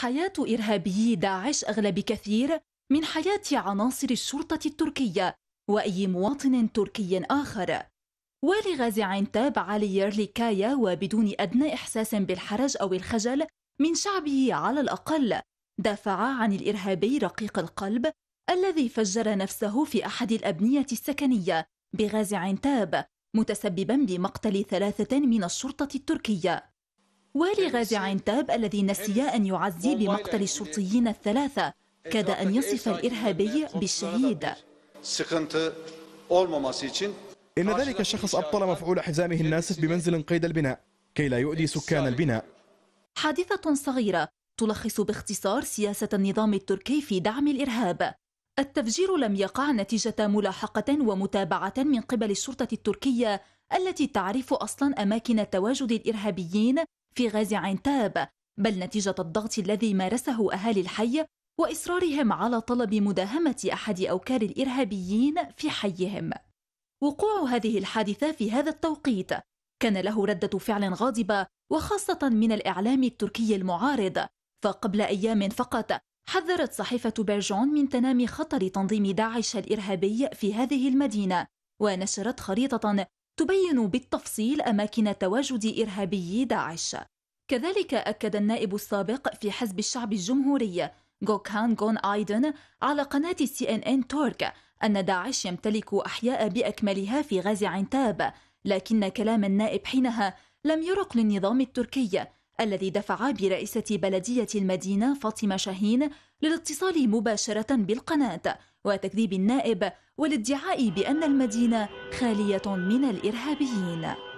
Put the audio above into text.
حياة إرهابيي داعش أغلى بكثير من حياة عناصر الشرطة التركية وأي مواطن تركي آخر علي يرلي كايا وبدون أدنى إحساس بالحرج أو الخجل من شعبه على الأقل دافع عن الإرهابي رقيق القلب الذي فجر نفسه في أحد الأبنية السكنية بغاز عنتاب متسببا بمقتل ثلاثة من الشرطة التركية والي غازع تاب الذي نسي أن يعزي بمقتل الشرطيين الثلاثة كاد أن يصف الإرهابي بالشهيد إن ذلك الشخص أبطل مفعول حزامه الناسف بمنزل قيد البناء كي لا يؤذي سكان البناء حادثة صغيرة تلخص باختصار سياسة النظام التركي في دعم الإرهاب التفجير لم يقع نتيجة ملاحقة ومتابعة من قبل الشرطة التركية التي تعرف أصلا أماكن تواجد الإرهابيين في غاز عنتاب بل نتيجة الضغط الذي مارسه أهالي الحي وإصرارهم على طلب مداهمة أحد أوكار الإرهابيين في حيهم وقوع هذه الحادثة في هذا التوقيت كان له ردة فعل غاضبة وخاصة من الإعلام التركي المعارض فقبل أيام فقط حذرت صحيفة بيرجون من تنامي خطر تنظيم داعش الإرهابي في هذه المدينة ونشرت خريطة تبين بالتفصيل أماكن تواجد إرهابي داعش كذلك أكد النائب السابق في حزب الشعب الجمهوري غوكان غون آيدن على قناة سي إن إن تورك أن داعش يمتلك أحياء بأكملها في غاز عنتاب لكن كلام النائب حينها لم يرق للنظام التركي الذي دفع برئيسة بلدية المدينة فاطمة شاهين للاتصال مباشرة بالقناة وتكذيب النائب والادعاء بأن المدينة خالية من الإرهابيين